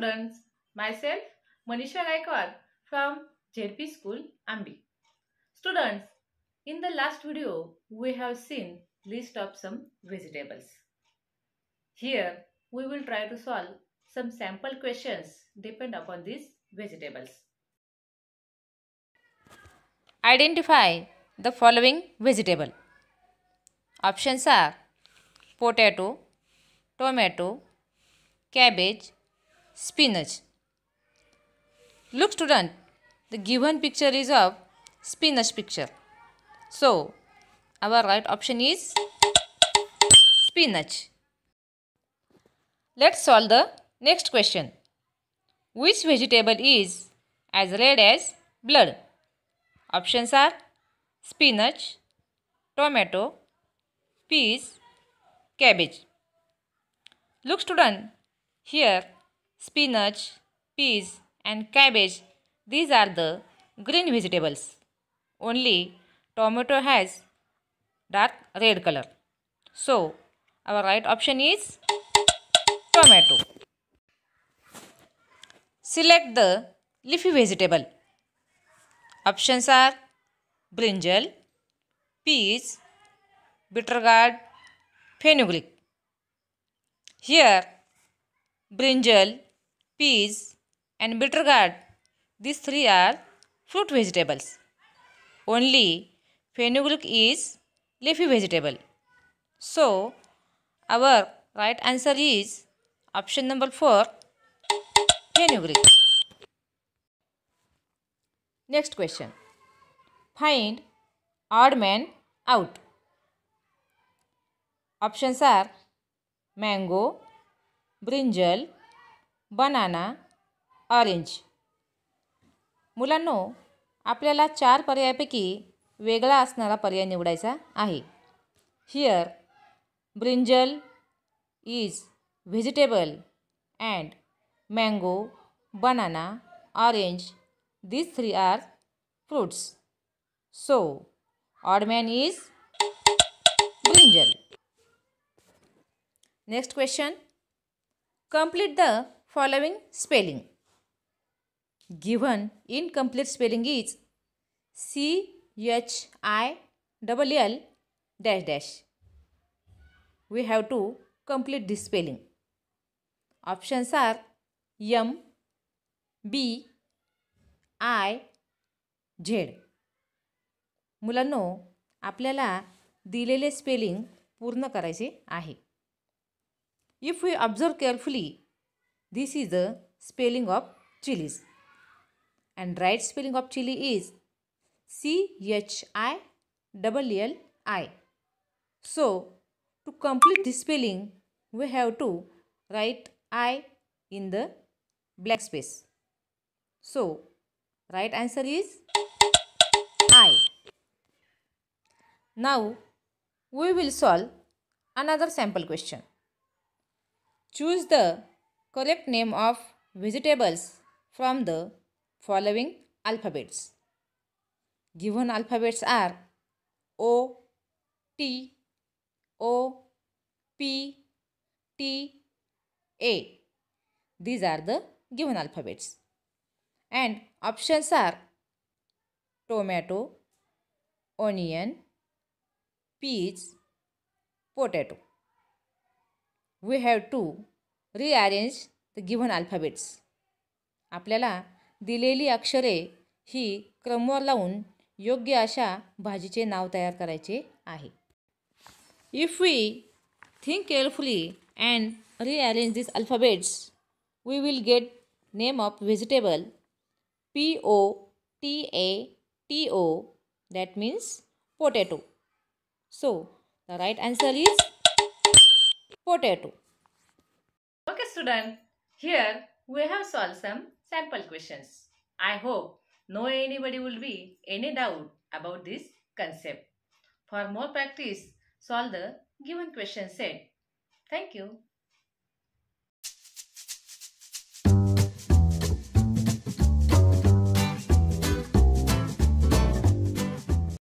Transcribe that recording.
students, myself Manisha Gaikwad from JP School, Ambi. Students, in the last video, we have seen list of some vegetables. Here, we will try to solve some sample questions depend upon these vegetables. Identify the following vegetable. Options are potato, tomato, cabbage, spinach. Look student, the given picture is of spinach picture. So, our right option is spinach. Let's solve the next question. Which vegetable is as red as blood? Options are spinach, tomato, peas, cabbage. Look student, here spinach, peas and cabbage. These are the green vegetables. Only tomato has dark red color. So, our right option is tomato. Select the leafy vegetable. Options are brinjal, peas, bitter gourd, fenugreek. Here, brinjal peas and bitter gourd. These three are fruit vegetables. Only fenugreek is leafy vegetable. So, our right answer is option number 4 fenugreek. Next question. Find odd man out. Options are mango, brinjal, banana orange मुलांनो आपल्याला चार पर्यायापैकी वेगळा असणारा पर्याय निवडायचा आहे here brinjal is vegetable and mango banana orange these three are fruits so odd man is brinjal next question complete the following spelling given incomplete spelling is C H I double L dash dash we have to complete the spelling options are यम M, B, I, Z. मुलांनो आपल्याला दिलेले spelling पूर्ण करायचे आहे if we observe carefully This is the spelling of chilies. And right spelling of chili is C H I W L I. So, to complete this spelling, we have to write I in the black space. So, right answer is I. Now, we will solve another sample question. Choose the correct name of vegetables from the following alphabets. Given alphabets are O, T, O, P, T, A. These are the given alphabets. And options are tomato, onion, peas, potato. We have to rearrange the given alphabets आपल्याला दिलेली अक्षरे ही क्रमवार लावून योग्य अशा भाजीचे नाव तयार करायचे आहे if we think carefully and rearrange this alphabets we will get name of vegetable P O T A T O that means potato so the right answer is potato student, here we have solved some sample questions. I hope no anybody will be any doubt about this concept. For more practice, solve the given question set. Thank you.